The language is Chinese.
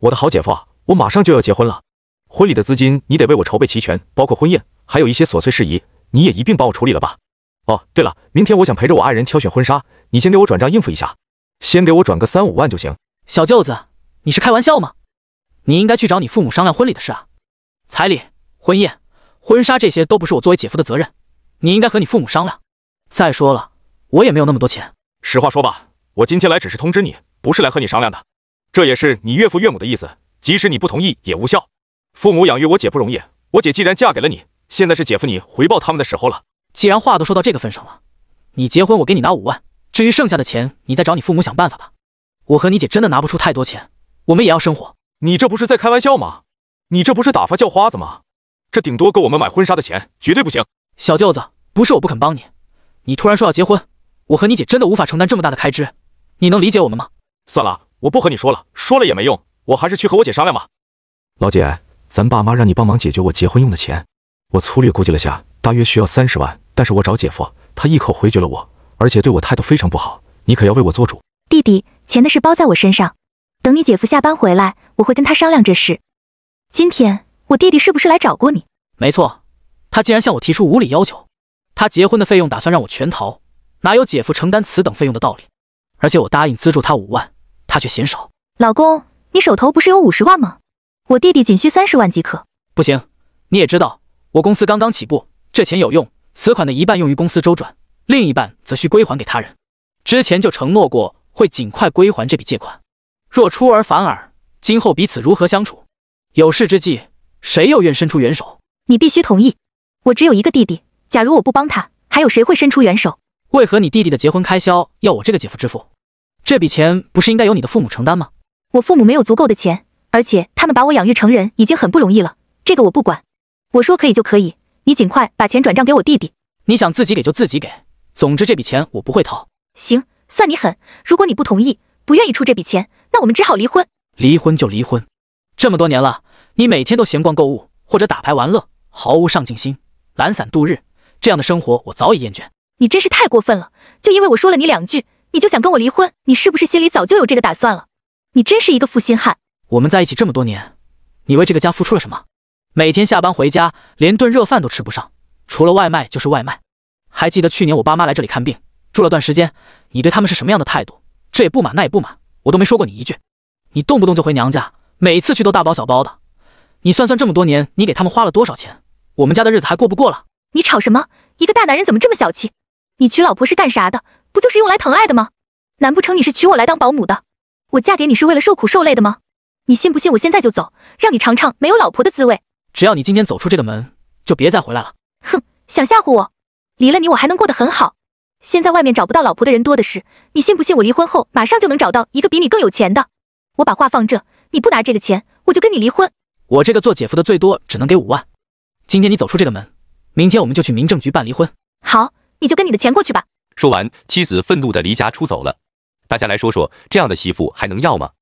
我的好姐夫，我马上就要结婚了，婚礼的资金你得为我筹备齐全，包括婚宴，还有一些琐碎事宜，你也一并帮我处理了吧？哦，对了，明天我想陪着我爱人挑选婚纱，你先给我转账应付一下，先给我转个三五万就行。小舅子，你是开玩笑吗？你应该去找你父母商量婚礼的事啊，彩礼、婚宴、婚纱这些都不是我作为姐夫的责任，你应该和你父母商量。再说了，我也没有那么多钱。实话说吧，我今天来只是通知你，不是来和你商量的。这也是你岳父岳母的意思，即使你不同意也无效。父母养育我姐不容易，我姐既然嫁给了你，现在是姐夫你回报他们的时候了。既然话都说到这个份上了，你结婚我给你拿五万，至于剩下的钱，你再找你父母想办法吧。我和你姐真的拿不出太多钱，我们也要生活。你这不是在开玩笑吗？你这不是打发叫花子吗？这顶多够我们买婚纱的钱，绝对不行。小舅子，不是我不肯帮你，你突然说要结婚，我和你姐真的无法承担这么大的开支，你能理解我们吗？算了。我不和你说了，说了也没用，我还是去和我姐商量吧。老姐，咱爸妈让你帮忙解决我结婚用的钱，我粗略估计了下，大约需要三十万。但是我找姐夫，他一口回绝了我，而且对我态度非常不好。你可要为我做主，弟弟，钱的事包在我身上。等你姐夫下班回来，我会跟他商量这事。今天我弟弟是不是来找过你？没错，他竟然向我提出无理要求，他结婚的费用打算让我全掏，哪有姐夫承担此等费用的道理？而且我答应资助他五万。他却嫌少。老公，你手头不是有五十万吗？我弟弟仅需三十万即可。不行，你也知道，我公司刚刚起步，这钱有用。此款的一半用于公司周转，另一半则需归还给他人。之前就承诺过会尽快归还这笔借款，若出尔反尔，今后彼此如何相处？有事之际，谁又愿伸出援手？你必须同意。我只有一个弟弟，假如我不帮他，还有谁会伸出援手？为何你弟弟的结婚开销要我这个姐夫支付？这笔钱不是应该由你的父母承担吗？我父母没有足够的钱，而且他们把我养育成人已经很不容易了。这个我不管，我说可以就可以。你尽快把钱转账给我弟弟。你想自己给就自己给，总之这笔钱我不会掏。行，算你狠。如果你不同意，不愿意出这笔钱，那我们只好离婚。离婚就离婚。这么多年了，你每天都闲逛购物或者打牌玩乐，毫无上进心，懒散度日，这样的生活我早已厌倦。你真是太过分了！就因为我说了你两句。你就想跟我离婚？你是不是心里早就有这个打算了？你真是一个负心汉！我们在一起这么多年，你为这个家付出了什么？每天下班回家连顿热饭都吃不上，除了外卖就是外卖。还记得去年我爸妈来这里看病，住了段时间，你对他们是什么样的态度？这也不满那也不满，我都没说过你一句。你动不动就回娘家，每次去都大包小包的。你算算这么多年，你给他们花了多少钱？我们家的日子还过不过了？你吵什么？一个大男人怎么这么小气？你娶老婆是干啥的？不就是用来疼爱的吗？难不成你是娶我来当保姆的？我嫁给你是为了受苦受累的吗？你信不信我现在就走，让你尝尝没有老婆的滋味？只要你今天走出这个门，就别再回来了。哼，想吓唬我？离了你，我还能过得很好。现在外面找不到老婆的人多的是，你信不信我离婚后马上就能找到一个比你更有钱的？我把话放这，你不拿这个钱，我就跟你离婚。我这个做姐夫的最多只能给五万。今天你走出这个门，明天我们就去民政局办离婚。好，你就跟你的钱过去吧。说完，妻子愤怒的离家出走了。大家来说说，这样的媳妇还能要吗？